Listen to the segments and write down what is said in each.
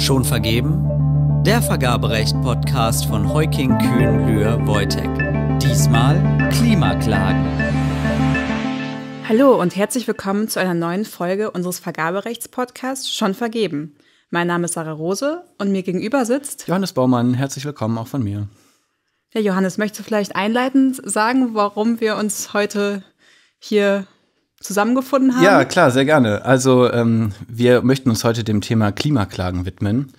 Schon vergeben? Der Vergaberecht-Podcast von Heuking Kühn Lühr Wojtek. Diesmal Klimaklagen. Hallo und herzlich willkommen zu einer neuen Folge unseres Vergaberechts-Podcasts Schon vergeben. Mein Name ist Sarah Rose und mir gegenüber sitzt Johannes Baumann. Herzlich willkommen auch von mir. Ja, Johannes, möchtest du vielleicht einleitend sagen, warum wir uns heute hier zusammengefunden haben? Ja, klar, sehr gerne. Also ähm, wir möchten uns heute dem Thema Klimaklagen widmen.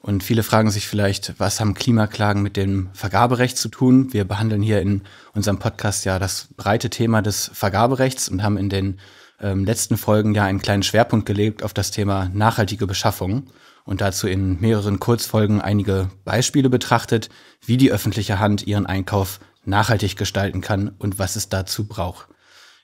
Und viele fragen sich vielleicht, was haben Klimaklagen mit dem Vergaberecht zu tun? Wir behandeln hier in unserem Podcast ja das breite Thema des Vergaberechts und haben in den ähm, letzten Folgen ja einen kleinen Schwerpunkt gelegt auf das Thema nachhaltige Beschaffung und dazu in mehreren Kurzfolgen einige Beispiele betrachtet, wie die öffentliche Hand ihren Einkauf nachhaltig gestalten kann und was es dazu braucht.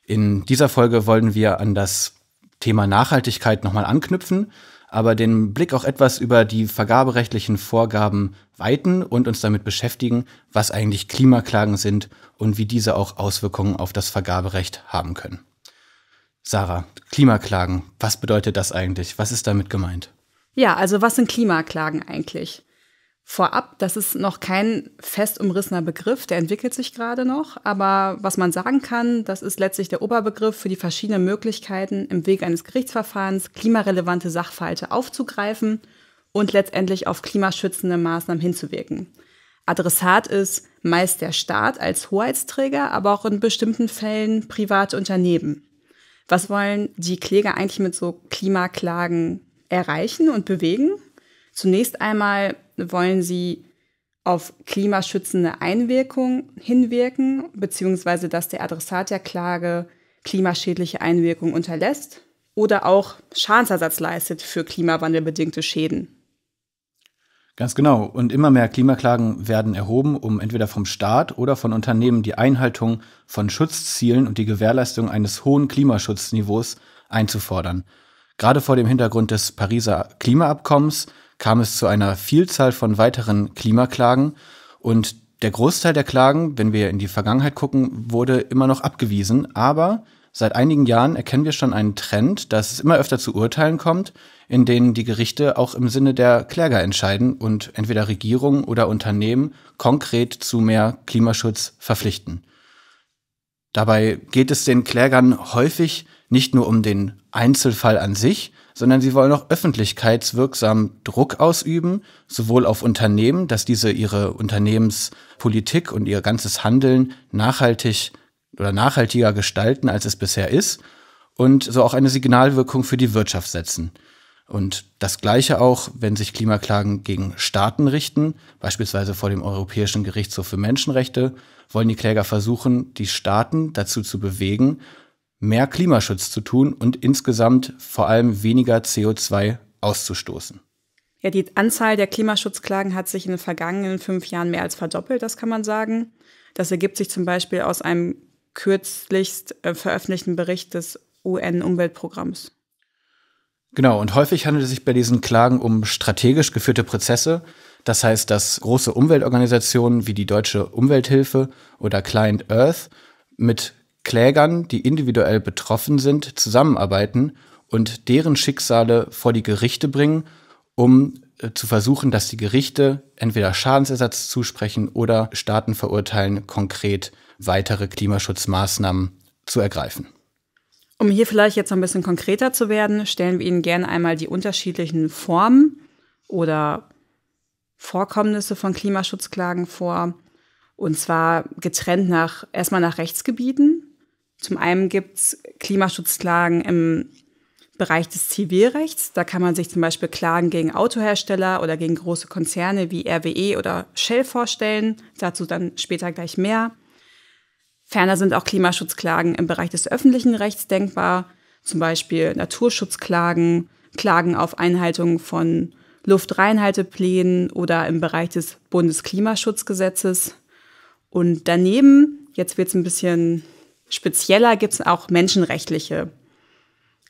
In dieser Folge wollen wir an das Thema Nachhaltigkeit nochmal anknüpfen, aber den Blick auch etwas über die vergaberechtlichen Vorgaben weiten und uns damit beschäftigen, was eigentlich Klimaklagen sind und wie diese auch Auswirkungen auf das Vergaberecht haben können. Sarah, Klimaklagen, was bedeutet das eigentlich? Was ist damit gemeint? Ja, also was sind Klimaklagen eigentlich? Vorab, das ist noch kein fest umrissener Begriff, der entwickelt sich gerade noch, aber was man sagen kann, das ist letztlich der Oberbegriff für die verschiedenen Möglichkeiten, im Weg eines Gerichtsverfahrens klimarelevante Sachverhalte aufzugreifen und letztendlich auf klimaschützende Maßnahmen hinzuwirken. Adressat ist meist der Staat als Hoheitsträger, aber auch in bestimmten Fällen private Unternehmen. Was wollen die Kläger eigentlich mit so Klimaklagen erreichen und bewegen? Zunächst einmal wollen sie auf klimaschützende Einwirkung hinwirken, beziehungsweise dass der Adressat der Klage klimaschädliche Einwirkung unterlässt oder auch Schadensersatz leistet für klimawandelbedingte Schäden. Ganz genau. Und immer mehr Klimaklagen werden erhoben, um entweder vom Staat oder von Unternehmen die Einhaltung von Schutzzielen und die Gewährleistung eines hohen Klimaschutzniveaus einzufordern. Gerade vor dem Hintergrund des Pariser Klimaabkommens kam es zu einer Vielzahl von weiteren Klimaklagen und der Großteil der Klagen, wenn wir in die Vergangenheit gucken, wurde immer noch abgewiesen, aber seit einigen Jahren erkennen wir schon einen Trend, dass es immer öfter zu Urteilen kommt, in denen die Gerichte auch im Sinne der Kläger entscheiden und entweder Regierungen oder Unternehmen konkret zu mehr Klimaschutz verpflichten. Dabei geht es den Klägern häufig nicht nur um den Einzelfall an sich, sondern sie wollen auch öffentlichkeitswirksam Druck ausüben, sowohl auf Unternehmen, dass diese ihre Unternehmenspolitik und ihr ganzes Handeln nachhaltig oder nachhaltiger gestalten, als es bisher ist, und so auch eine Signalwirkung für die Wirtschaft setzen. Und das Gleiche auch, wenn sich Klimaklagen gegen Staaten richten, beispielsweise vor dem Europäischen Gerichtshof für Menschenrechte, wollen die Kläger versuchen, die Staaten dazu zu bewegen, mehr Klimaschutz zu tun und insgesamt vor allem weniger CO2 auszustoßen. Ja, die Anzahl der Klimaschutzklagen hat sich in den vergangenen fünf Jahren mehr als verdoppelt, das kann man sagen. Das ergibt sich zum Beispiel aus einem kürzlichst äh, veröffentlichten Bericht des UN-Umweltprogramms. Genau, und häufig handelt es sich bei diesen Klagen um strategisch geführte Prozesse. Das heißt, dass große Umweltorganisationen wie die Deutsche Umwelthilfe oder Client Earth mit Klägern, die individuell betroffen sind, zusammenarbeiten und deren Schicksale vor die Gerichte bringen, um äh, zu versuchen, dass die Gerichte entweder Schadensersatz zusprechen oder Staaten verurteilen, konkret weitere Klimaschutzmaßnahmen zu ergreifen. Um hier vielleicht jetzt noch ein bisschen konkreter zu werden, stellen wir Ihnen gerne einmal die unterschiedlichen Formen oder Vorkommnisse von Klimaschutzklagen vor. Und zwar getrennt nach erstmal nach Rechtsgebieten. Zum einen gibt es Klimaschutzklagen im Bereich des Zivilrechts. Da kann man sich zum Beispiel Klagen gegen Autohersteller oder gegen große Konzerne wie RWE oder Shell vorstellen. Dazu dann später gleich mehr. Ferner sind auch Klimaschutzklagen im Bereich des öffentlichen Rechts denkbar, zum Beispiel Naturschutzklagen, Klagen auf Einhaltung von Luftreinhalteplänen oder im Bereich des Bundesklimaschutzgesetzes. Und daneben, jetzt wird es ein bisschen Spezieller gibt es auch menschenrechtliche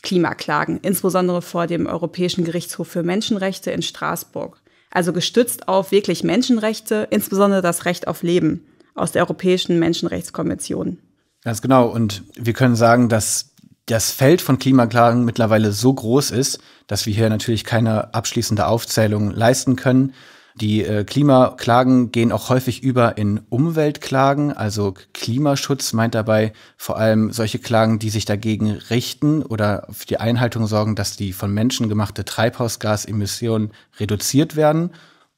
Klimaklagen, insbesondere vor dem Europäischen Gerichtshof für Menschenrechte in Straßburg. Also gestützt auf wirklich Menschenrechte, insbesondere das Recht auf Leben aus der Europäischen Menschenrechtskonvention. Ganz genau. Und wir können sagen, dass das Feld von Klimaklagen mittlerweile so groß ist, dass wir hier natürlich keine abschließende Aufzählung leisten können. Die äh, Klimaklagen gehen auch häufig über in Umweltklagen. Also Klimaschutz meint dabei vor allem solche Klagen, die sich dagegen richten oder für die Einhaltung sorgen, dass die von Menschen gemachte Treibhausgasemissionen reduziert werden.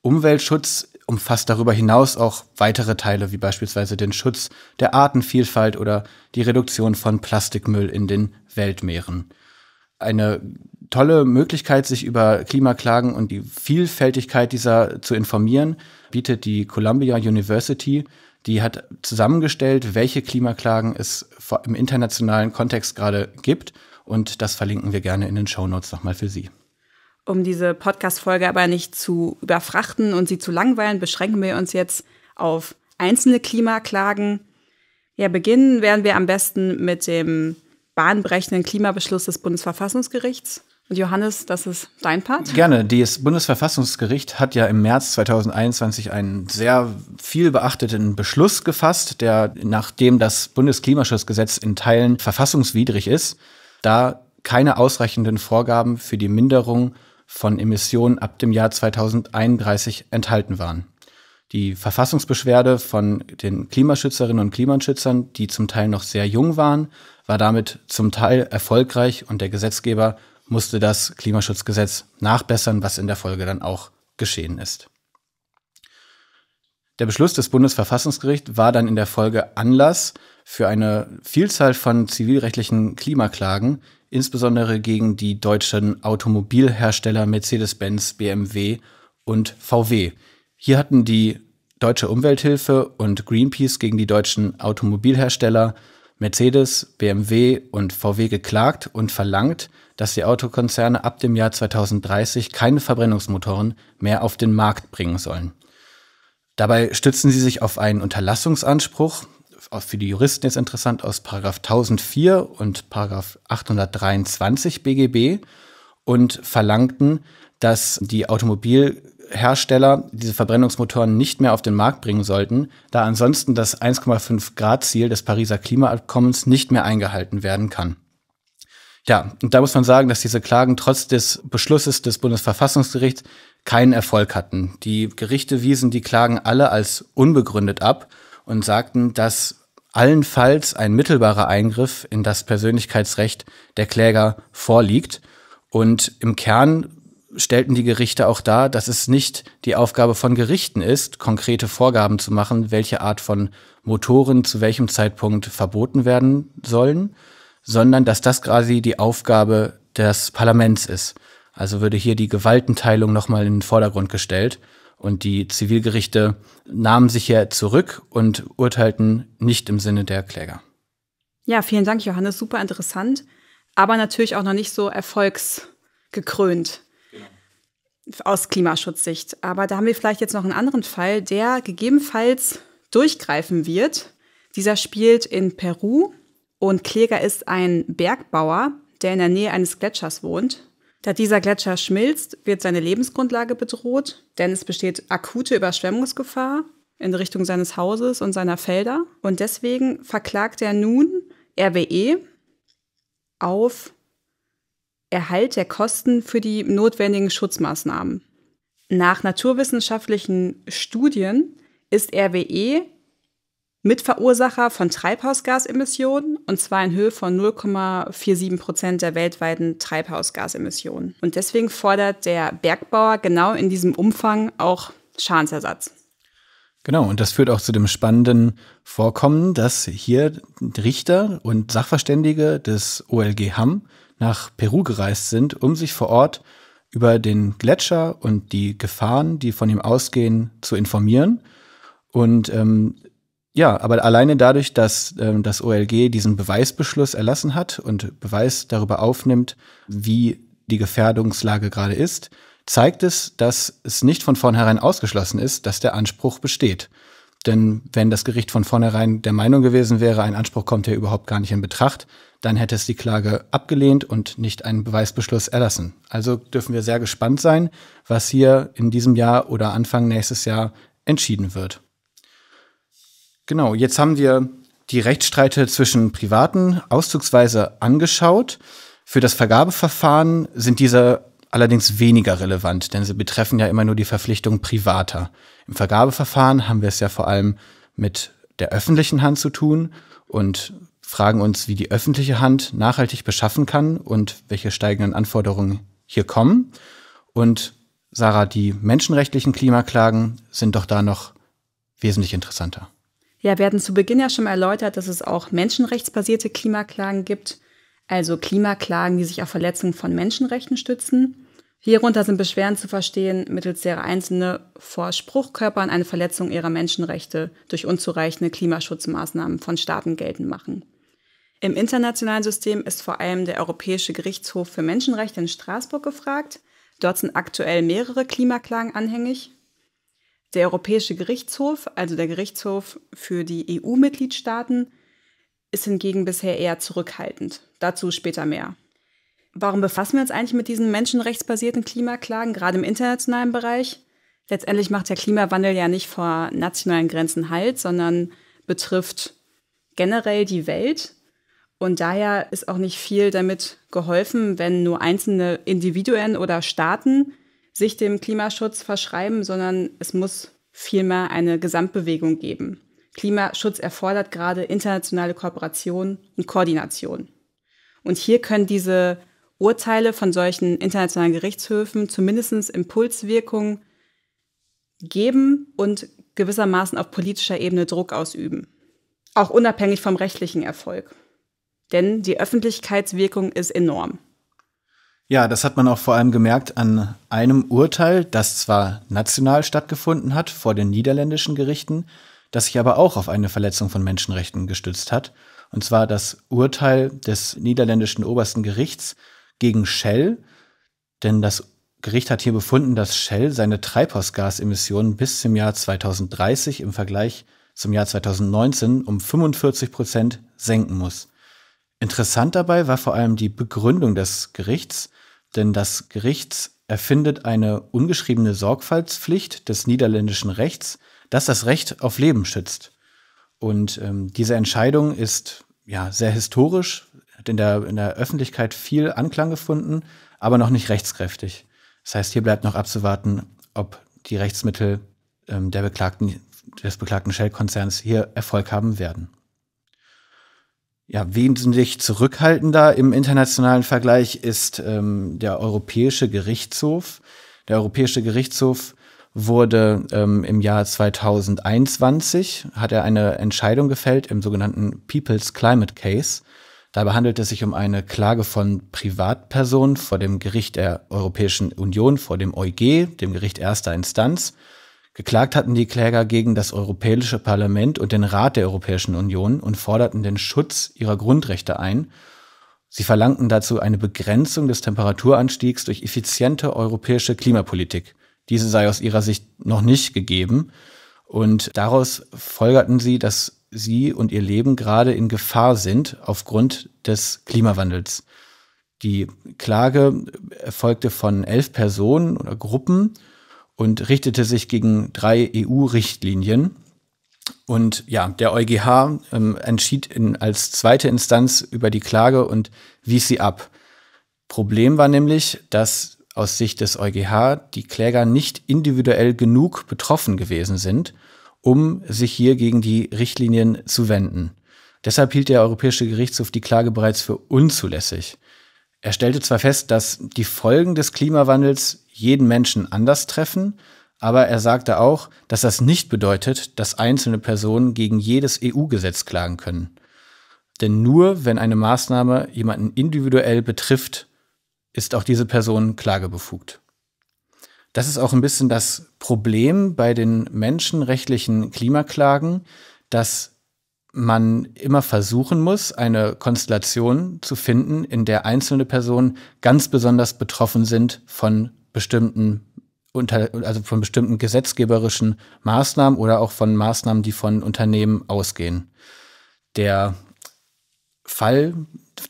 Umweltschutz umfasst darüber hinaus auch weitere Teile, wie beispielsweise den Schutz der Artenvielfalt oder die Reduktion von Plastikmüll in den Weltmeeren. Eine tolle Möglichkeit, sich über Klimaklagen und die Vielfältigkeit dieser zu informieren, bietet die Columbia University. Die hat zusammengestellt, welche Klimaklagen es im internationalen Kontext gerade gibt. Und das verlinken wir gerne in den Show Notes nochmal für Sie. Um diese Podcast-Folge aber nicht zu überfrachten und sie zu langweilen, beschränken wir uns jetzt auf einzelne Klimaklagen. Ja, beginnen werden wir am besten mit dem bahnbrechenden Klimabeschluss des Bundesverfassungsgerichts. Und Johannes, das ist dein Part? Gerne. Das Bundesverfassungsgericht hat ja im März 2021 einen sehr viel beachteten Beschluss gefasst, der, nachdem das Bundesklimaschutzgesetz in Teilen verfassungswidrig ist, da keine ausreichenden Vorgaben für die Minderung von Emissionen ab dem Jahr 2031 enthalten waren. Die Verfassungsbeschwerde von den Klimaschützerinnen und Klimaschützern, die zum Teil noch sehr jung waren, war damit zum Teil erfolgreich und der Gesetzgeber musste das Klimaschutzgesetz nachbessern, was in der Folge dann auch geschehen ist. Der Beschluss des Bundesverfassungsgerichts war dann in der Folge Anlass für eine Vielzahl von zivilrechtlichen Klimaklagen, insbesondere gegen die deutschen Automobilhersteller Mercedes-Benz, BMW und VW. Hier hatten die Deutsche Umwelthilfe und Greenpeace gegen die deutschen Automobilhersteller Mercedes, BMW und VW geklagt und verlangt, dass die Autokonzerne ab dem Jahr 2030 keine Verbrennungsmotoren mehr auf den Markt bringen sollen. Dabei stützen sie sich auf einen Unterlassungsanspruch, auch für die Juristen jetzt interessant, aus Paragraph 1004 und Paragraph 823 BGB und verlangten, dass die Automobilhersteller diese Verbrennungsmotoren nicht mehr auf den Markt bringen sollten, da ansonsten das 1,5 Grad Ziel des Pariser Klimaabkommens nicht mehr eingehalten werden kann. Ja, und da muss man sagen, dass diese Klagen trotz des Beschlusses des Bundesverfassungsgerichts keinen Erfolg hatten. Die Gerichte wiesen die Klagen alle als unbegründet ab und sagten, dass allenfalls ein mittelbarer Eingriff in das Persönlichkeitsrecht der Kläger vorliegt. Und im Kern stellten die Gerichte auch dar, dass es nicht die Aufgabe von Gerichten ist, konkrete Vorgaben zu machen, welche Art von Motoren zu welchem Zeitpunkt verboten werden sollen, sondern dass das quasi die Aufgabe des Parlaments ist. Also würde hier die Gewaltenteilung nochmal in den Vordergrund gestellt. Und die Zivilgerichte nahmen sich hier zurück und urteilten nicht im Sinne der Kläger. Ja, vielen Dank, Johannes. Super interessant, aber natürlich auch noch nicht so erfolgsgekrönt genau. aus Klimaschutzsicht. Aber da haben wir vielleicht jetzt noch einen anderen Fall, der gegebenenfalls durchgreifen wird. Dieser spielt in Peru und Kläger ist ein Bergbauer, der in der Nähe eines Gletschers wohnt. Da dieser Gletscher schmilzt, wird seine Lebensgrundlage bedroht, denn es besteht akute Überschwemmungsgefahr in Richtung seines Hauses und seiner Felder. Und deswegen verklagt er nun RWE auf Erhalt der Kosten für die notwendigen Schutzmaßnahmen. Nach naturwissenschaftlichen Studien ist RWE Mitverursacher von Treibhausgasemissionen und zwar in Höhe von 0,47 Prozent der weltweiten Treibhausgasemissionen. Und deswegen fordert der Bergbauer genau in diesem Umfang auch Schadensersatz. Genau, und das führt auch zu dem spannenden Vorkommen, dass hier Richter und Sachverständige des OLG Hamm nach Peru gereist sind, um sich vor Ort über den Gletscher und die Gefahren, die von ihm ausgehen, zu informieren. Und ähm, ja, aber alleine dadurch, dass ähm, das OLG diesen Beweisbeschluss erlassen hat und Beweis darüber aufnimmt, wie die Gefährdungslage gerade ist, zeigt es, dass es nicht von vornherein ausgeschlossen ist, dass der Anspruch besteht. Denn wenn das Gericht von vornherein der Meinung gewesen wäre, ein Anspruch kommt ja überhaupt gar nicht in Betracht, dann hätte es die Klage abgelehnt und nicht einen Beweisbeschluss erlassen. Also dürfen wir sehr gespannt sein, was hier in diesem Jahr oder Anfang nächstes Jahr entschieden wird. Genau, jetzt haben wir die Rechtsstreite zwischen Privaten auszugsweise angeschaut. Für das Vergabeverfahren sind diese allerdings weniger relevant, denn sie betreffen ja immer nur die Verpflichtung privater. Im Vergabeverfahren haben wir es ja vor allem mit der öffentlichen Hand zu tun und fragen uns, wie die öffentliche Hand nachhaltig beschaffen kann und welche steigenden Anforderungen hier kommen. Und Sarah, die menschenrechtlichen Klimaklagen sind doch da noch wesentlich interessanter. Ja, wir hatten zu Beginn ja schon mal erläutert, dass es auch menschenrechtsbasierte Klimaklagen gibt, also Klimaklagen, die sich auf Verletzungen von Menschenrechten stützen. Hierunter sind Beschwerden zu verstehen, mittels derer Einzelne vor Spruchkörpern eine Verletzung ihrer Menschenrechte durch unzureichende Klimaschutzmaßnahmen von Staaten geltend machen. Im internationalen System ist vor allem der Europäische Gerichtshof für Menschenrechte in Straßburg gefragt. Dort sind aktuell mehrere Klimaklagen anhängig, der Europäische Gerichtshof, also der Gerichtshof für die EU-Mitgliedstaaten, ist hingegen bisher eher zurückhaltend. Dazu später mehr. Warum befassen wir uns eigentlich mit diesen menschenrechtsbasierten Klimaklagen, gerade im internationalen Bereich? Letztendlich macht der Klimawandel ja nicht vor nationalen Grenzen Halt, sondern betrifft generell die Welt. Und daher ist auch nicht viel damit geholfen, wenn nur einzelne Individuen oder Staaten sich dem Klimaschutz verschreiben, sondern es muss vielmehr eine Gesamtbewegung geben. Klimaschutz erfordert gerade internationale Kooperation und Koordination. Und hier können diese Urteile von solchen internationalen Gerichtshöfen zumindest Impulswirkung geben und gewissermaßen auf politischer Ebene Druck ausüben. Auch unabhängig vom rechtlichen Erfolg. Denn die Öffentlichkeitswirkung ist enorm. Ja, das hat man auch vor allem gemerkt an einem Urteil, das zwar national stattgefunden hat vor den niederländischen Gerichten, das sich aber auch auf eine Verletzung von Menschenrechten gestützt hat. Und zwar das Urteil des niederländischen obersten Gerichts gegen Shell. Denn das Gericht hat hier befunden, dass Shell seine Treibhausgasemissionen bis zum Jahr 2030 im Vergleich zum Jahr 2019 um 45 Prozent senken muss. Interessant dabei war vor allem die Begründung des Gerichts, denn das Gericht erfindet eine ungeschriebene Sorgfaltspflicht des niederländischen Rechts, dass das Recht auf Leben schützt. Und ähm, diese Entscheidung ist ja sehr historisch, hat in der, in der Öffentlichkeit viel Anklang gefunden, aber noch nicht rechtskräftig. Das heißt, hier bleibt noch abzuwarten, ob die Rechtsmittel ähm, der beklagten, des beklagten Shell-Konzerns hier Erfolg haben werden ja, wesentlich zurückhaltender im internationalen Vergleich ist ähm, der Europäische Gerichtshof. Der Europäische Gerichtshof wurde ähm, im Jahr 2021, hat er eine Entscheidung gefällt im sogenannten People's Climate Case. Dabei handelt es sich um eine Klage von Privatpersonen vor dem Gericht der Europäischen Union, vor dem EuG, dem Gericht erster Instanz. Geklagt hatten die Kläger gegen das Europäische Parlament und den Rat der Europäischen Union und forderten den Schutz ihrer Grundrechte ein. Sie verlangten dazu eine Begrenzung des Temperaturanstiegs durch effiziente europäische Klimapolitik. Diese sei aus ihrer Sicht noch nicht gegeben. Und daraus folgerten sie, dass sie und ihr Leben gerade in Gefahr sind aufgrund des Klimawandels. Die Klage erfolgte von elf Personen oder Gruppen und richtete sich gegen drei EU-Richtlinien. Und ja, der EuGH ähm, entschied in, als zweite Instanz über die Klage und wies sie ab. Problem war nämlich, dass aus Sicht des EuGH die Kläger nicht individuell genug betroffen gewesen sind, um sich hier gegen die Richtlinien zu wenden. Deshalb hielt der Europäische Gerichtshof die Klage bereits für unzulässig. Er stellte zwar fest, dass die Folgen des Klimawandels jeden Menschen anders treffen. Aber er sagte auch, dass das nicht bedeutet, dass einzelne Personen gegen jedes EU-Gesetz klagen können. Denn nur wenn eine Maßnahme jemanden individuell betrifft, ist auch diese Person klagebefugt. Das ist auch ein bisschen das Problem bei den menschenrechtlichen Klimaklagen, dass man immer versuchen muss, eine Konstellation zu finden, in der einzelne Personen ganz besonders betroffen sind von bestimmten unter, also von bestimmten gesetzgeberischen Maßnahmen oder auch von Maßnahmen, die von Unternehmen ausgehen. Der Fall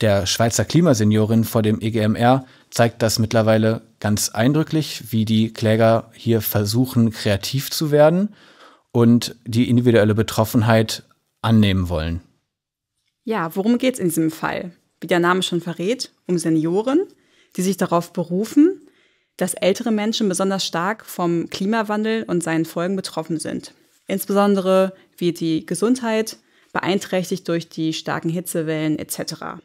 der Schweizer Klimaseniorin vor dem EGMR zeigt das mittlerweile ganz eindrücklich, wie die Kläger hier versuchen, kreativ zu werden und die individuelle Betroffenheit annehmen wollen. Ja, worum geht es in diesem Fall? Wie der Name schon verrät, um Senioren, die sich darauf berufen, dass ältere Menschen besonders stark vom Klimawandel und seinen Folgen betroffen sind. Insbesondere wird die Gesundheit beeinträchtigt durch die starken Hitzewellen etc.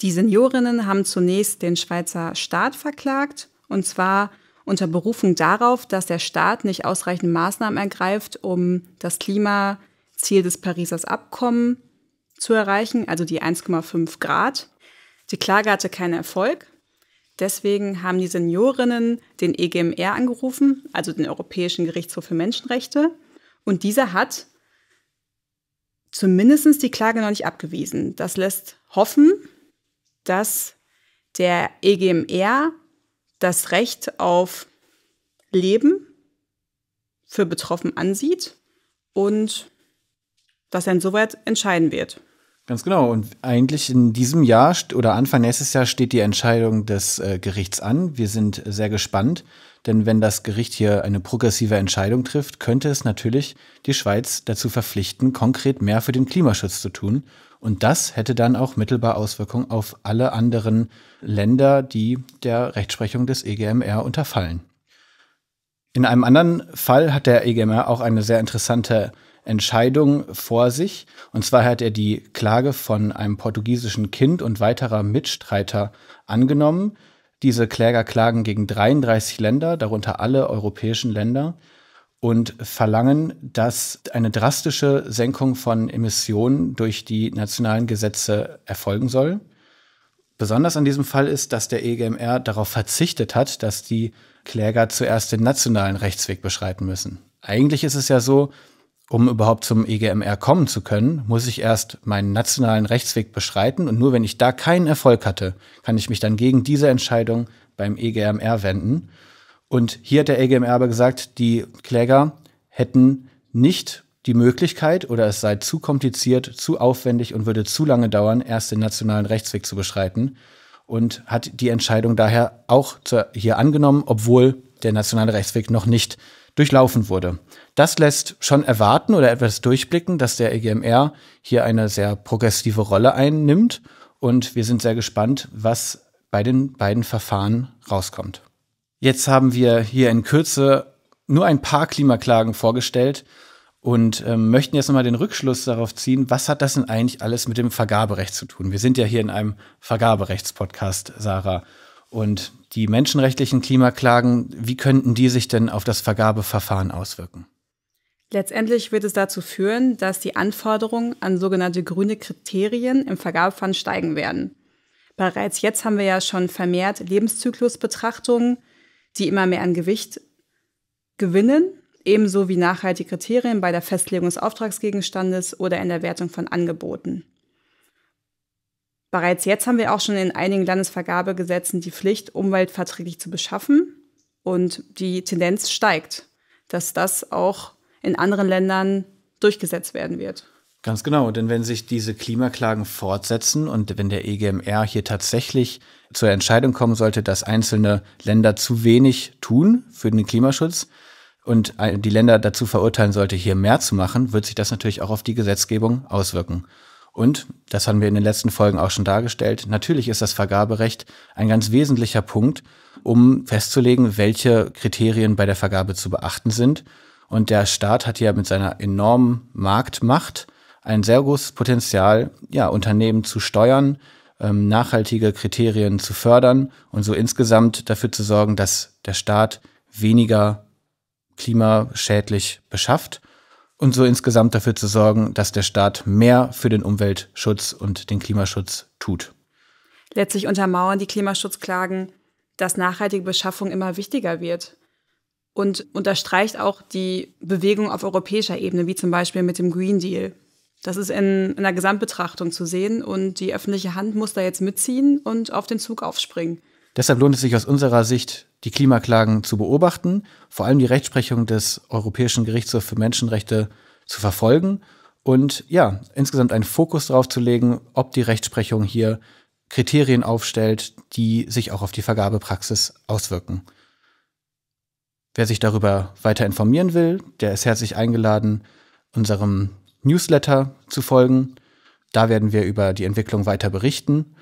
Die Seniorinnen haben zunächst den Schweizer Staat verklagt, und zwar unter Berufung darauf, dass der Staat nicht ausreichend Maßnahmen ergreift, um das Klimaziel des Pariser Abkommen zu erreichen, also die 1,5 Grad. Die Klage hatte keinen Erfolg, Deswegen haben die Seniorinnen den EGMR angerufen, also den Europäischen Gerichtshof für Menschenrechte. Und dieser hat zumindest die Klage noch nicht abgewiesen. Das lässt hoffen, dass der EGMR das Recht auf Leben für betroffen ansieht und dass er insoweit entscheiden wird. Ganz genau. Und eigentlich in diesem Jahr oder Anfang nächstes Jahr steht die Entscheidung des äh, Gerichts an. Wir sind sehr gespannt, denn wenn das Gericht hier eine progressive Entscheidung trifft, könnte es natürlich die Schweiz dazu verpflichten, konkret mehr für den Klimaschutz zu tun. Und das hätte dann auch mittelbar Auswirkungen auf alle anderen Länder, die der Rechtsprechung des EGMR unterfallen. In einem anderen Fall hat der EGMR auch eine sehr interessante Entscheidung vor sich. Und zwar hat er die Klage von einem portugiesischen Kind und weiterer Mitstreiter angenommen. Diese Kläger klagen gegen 33 Länder, darunter alle europäischen Länder, und verlangen, dass eine drastische Senkung von Emissionen durch die nationalen Gesetze erfolgen soll. Besonders an diesem Fall ist, dass der EGMR darauf verzichtet hat, dass die Kläger zuerst den nationalen Rechtsweg beschreiten müssen. Eigentlich ist es ja so, um überhaupt zum EGMR kommen zu können, muss ich erst meinen nationalen Rechtsweg beschreiten und nur wenn ich da keinen Erfolg hatte, kann ich mich dann gegen diese Entscheidung beim EGMR wenden. Und hier hat der EGMR aber gesagt, die Kläger hätten nicht die Möglichkeit oder es sei zu kompliziert, zu aufwendig und würde zu lange dauern, erst den nationalen Rechtsweg zu beschreiten und hat die Entscheidung daher auch hier angenommen, obwohl der nationale Rechtsweg noch nicht durchlaufen wurde. Das lässt schon erwarten oder etwas durchblicken, dass der EGMR hier eine sehr progressive Rolle einnimmt. Und wir sind sehr gespannt, was bei den beiden Verfahren rauskommt. Jetzt haben wir hier in Kürze nur ein paar Klimaklagen vorgestellt und ähm, möchten jetzt nochmal den Rückschluss darauf ziehen, was hat das denn eigentlich alles mit dem Vergaberecht zu tun? Wir sind ja hier in einem Vergaberechtspodcast, Sarah. Und die menschenrechtlichen Klimaklagen, wie könnten die sich denn auf das Vergabeverfahren auswirken? Letztendlich wird es dazu führen, dass die Anforderungen an sogenannte grüne Kriterien im Vergabeverfahren steigen werden. Bereits jetzt haben wir ja schon vermehrt Lebenszyklusbetrachtungen, die immer mehr an Gewicht gewinnen, ebenso wie nachhaltige Kriterien bei der Festlegung des Auftragsgegenstandes oder in der Wertung von Angeboten. Bereits jetzt haben wir auch schon in einigen Landesvergabegesetzen die Pflicht, umweltverträglich zu beschaffen. Und die Tendenz steigt, dass das auch in anderen Ländern durchgesetzt werden wird. Ganz genau, denn wenn sich diese Klimaklagen fortsetzen und wenn der EGMR hier tatsächlich zur Entscheidung kommen sollte, dass einzelne Länder zu wenig tun für den Klimaschutz und die Länder dazu verurteilen sollte, hier mehr zu machen, wird sich das natürlich auch auf die Gesetzgebung auswirken. Und, das haben wir in den letzten Folgen auch schon dargestellt, natürlich ist das Vergaberecht ein ganz wesentlicher Punkt, um festzulegen, welche Kriterien bei der Vergabe zu beachten sind. Und der Staat hat ja mit seiner enormen Marktmacht ein sehr großes Potenzial, ja, Unternehmen zu steuern, ähm, nachhaltige Kriterien zu fördern und so insgesamt dafür zu sorgen, dass der Staat weniger klimaschädlich beschafft und so insgesamt dafür zu sorgen, dass der Staat mehr für den Umweltschutz und den Klimaschutz tut. Letztlich untermauern die Klimaschutzklagen, dass nachhaltige Beschaffung immer wichtiger wird und unterstreicht auch die Bewegung auf europäischer Ebene, wie zum Beispiel mit dem Green Deal. Das ist in einer Gesamtbetrachtung zu sehen und die öffentliche Hand muss da jetzt mitziehen und auf den Zug aufspringen. Deshalb lohnt es sich aus unserer Sicht, die Klimaklagen zu beobachten, vor allem die Rechtsprechung des Europäischen Gerichtshofs für Menschenrechte zu verfolgen und ja, insgesamt einen Fokus darauf zu legen, ob die Rechtsprechung hier Kriterien aufstellt, die sich auch auf die Vergabepraxis auswirken. Wer sich darüber weiter informieren will, der ist herzlich eingeladen, unserem Newsletter zu folgen. Da werden wir über die Entwicklung weiter berichten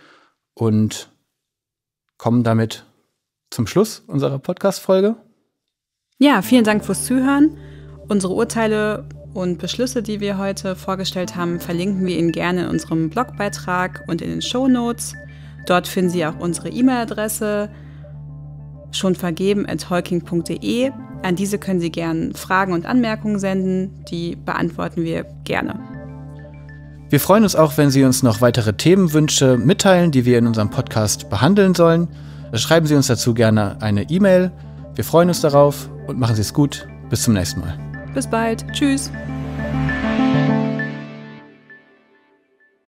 und kommen damit zum Schluss unserer Podcast-Folge. Ja, vielen Dank fürs Zuhören. Unsere Urteile und Beschlüsse, die wir heute vorgestellt haben, verlinken wir Ihnen gerne in unserem Blogbeitrag und in den Show Notes. Dort finden Sie auch unsere E-Mail-Adresse schon vergeben schonvergeben.holking.de. An diese können Sie gerne Fragen und Anmerkungen senden. Die beantworten wir gerne. Wir freuen uns auch, wenn Sie uns noch weitere Themenwünsche mitteilen, die wir in unserem Podcast behandeln sollen. Schreiben Sie uns dazu gerne eine E-Mail. Wir freuen uns darauf und machen Sie es gut. Bis zum nächsten Mal. Bis bald. Tschüss.